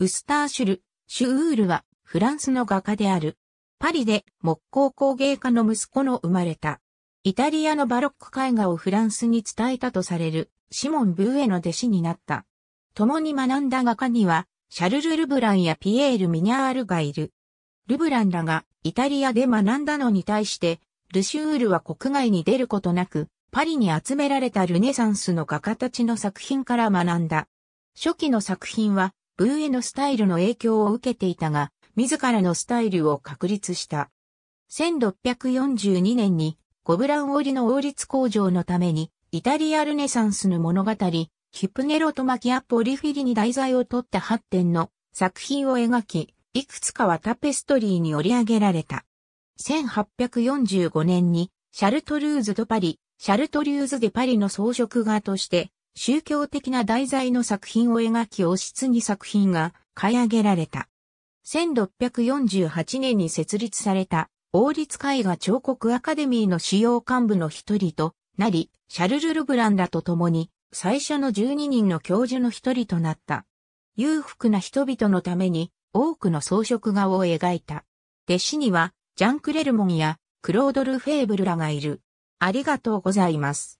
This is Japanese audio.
ウスターシュル、シュウールはフランスの画家である。パリで木工工芸家の息子の生まれた。イタリアのバロック絵画をフランスに伝えたとされるシモン・ブーエの弟子になった。共に学んだ画家には、シャルル・ルブランやピエール・ミニャールがいる。ルブランらがイタリアで学んだのに対して、ルシュールは国外に出ることなく、パリに集められたルネサンスの画家たちの作品から学んだ。初期の作品はブーエのスタイルの影響を受けていたが、自らのスタイルを確立した。1642年に、ゴブラン織の王立工場のために、イタリアルネサンスの物語、ヒプネロとマキアポリフィリに題材を取った発展の作品を描き、いくつかはタペストリーに織り上げられた。1845年に、シャルトルーズとパリ、シャルトルーズでパリの装飾画として宗教的な題材の作品を描き押し継ぎ作品が買い上げられた。1648年に設立された王立絵画彫刻アカデミーの主要幹部の一人となり、シャルル・ルブランらと共に最初の12人の教授の一人となった。裕福な人々のために多くの装飾画を描いた。弟子にはジャン・クレルモンやクロードル・フェーブルらがいる。ありがとうございます。